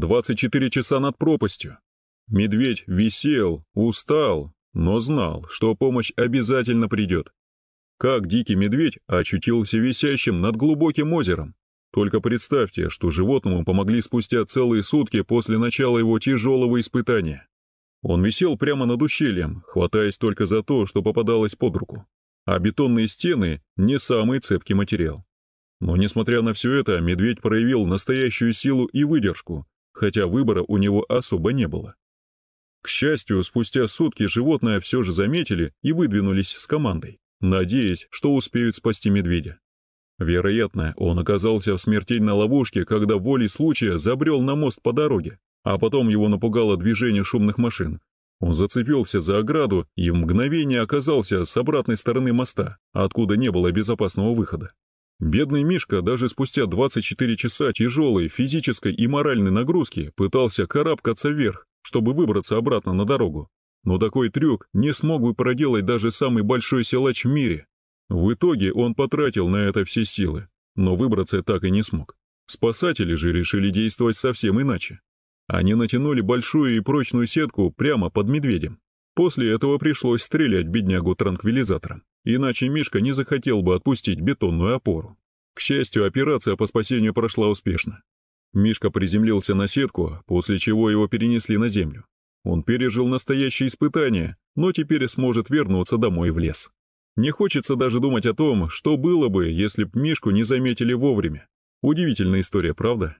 24 часа над пропастью. Медведь висел, устал, но знал, что помощь обязательно придет. Как дикий медведь очутился висящим над глубоким озером? Только представьте, что животному помогли спустя целые сутки после начала его тяжелого испытания. Он висел прямо над ущельем, хватаясь только за то, что попадалось под руку. А бетонные стены – не самый цепкий материал. Но несмотря на все это, медведь проявил настоящую силу и выдержку, хотя выбора у него особо не было. К счастью, спустя сутки животное все же заметили и выдвинулись с командой, надеясь, что успеют спасти медведя. Вероятно, он оказался в смертельной ловушке, когда волей случая забрел на мост по дороге, а потом его напугало движение шумных машин. Он зацепился за ограду и в мгновение оказался с обратной стороны моста, откуда не было безопасного выхода. Бедный Мишка даже спустя 24 часа тяжелой физической и моральной нагрузки пытался карабкаться вверх, чтобы выбраться обратно на дорогу. Но такой трюк не смог бы проделать даже самый большой силач в мире. В итоге он потратил на это все силы, но выбраться так и не смог. Спасатели же решили действовать совсем иначе. Они натянули большую и прочную сетку прямо под медведем. После этого пришлось стрелять беднягу транквилизатором. Иначе Мишка не захотел бы отпустить бетонную опору. К счастью, операция по спасению прошла успешно. Мишка приземлился на сетку, после чего его перенесли на землю. Он пережил настоящее испытание, но теперь сможет вернуться домой в лес. Не хочется даже думать о том, что было бы, если б Мишку не заметили вовремя. Удивительная история, правда?